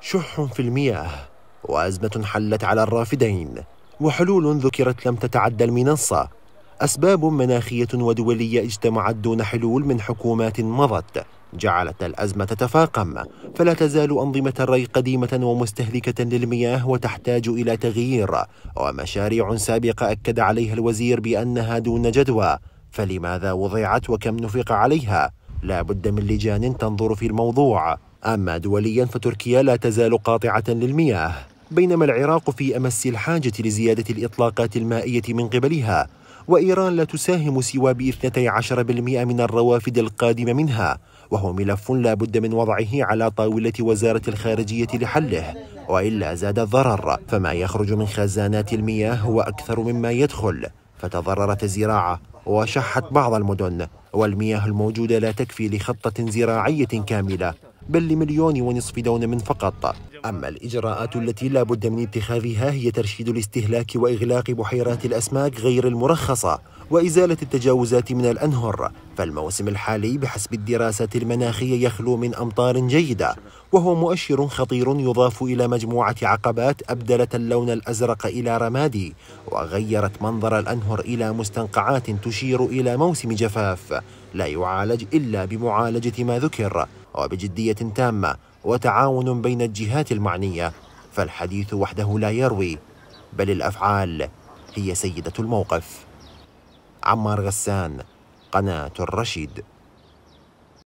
شح في المياه وأزمة حلت على الرافدين وحلول ذكرت لم تتعدى المنصة أسباب مناخية ودولية اجتمعت دون حلول من حكومات مضت جعلت الأزمة تتفاقم فلا تزال أنظمة الري قديمة ومستهلكة للمياه وتحتاج إلى تغيير ومشاريع سابقة أكد عليها الوزير بأنها دون جدوى فلماذا وضعت وكم نفق عليها لا بد من لجان تنظر في الموضوع أما دوليا فتركيا لا تزال قاطعة للمياه بينما العراق في أمس الحاجة لزيادة الإطلاقات المائية من قبلها وإيران لا تساهم سوى ب 12% من الروافد القادمة منها وهو ملف لا بد من وضعه على طاولة وزارة الخارجية لحله وإلا زاد الضرر فما يخرج من خزانات المياه هو أكثر مما يدخل فتضررت الزراعة وشحت بعض المدن والمياه الموجودة لا تكفي لخطة زراعية كاملة بل لمليون ونصف دون من فقط أما الإجراءات التي لا بد من اتخاذها هي ترشيد الاستهلاك وإغلاق بحيرات الأسماك غير المرخصة وإزالة التجاوزات من الأنهر فالموسم الحالي بحسب الدراسات المناخية يخلو من أمطار جيدة وهو مؤشر خطير يضاف إلى مجموعة عقبات أبدلت اللون الأزرق إلى رمادي وغيرت منظر الأنهر إلى مستنقعات تشير إلى موسم جفاف لا يعالج إلا بمعالجة ما ذكر وبجدية تامة وتعاون بين الجهات المعنية فالحديث وحده لا يروي بل الأفعال هي سيدة الموقف عمار غسان قناة الرشيد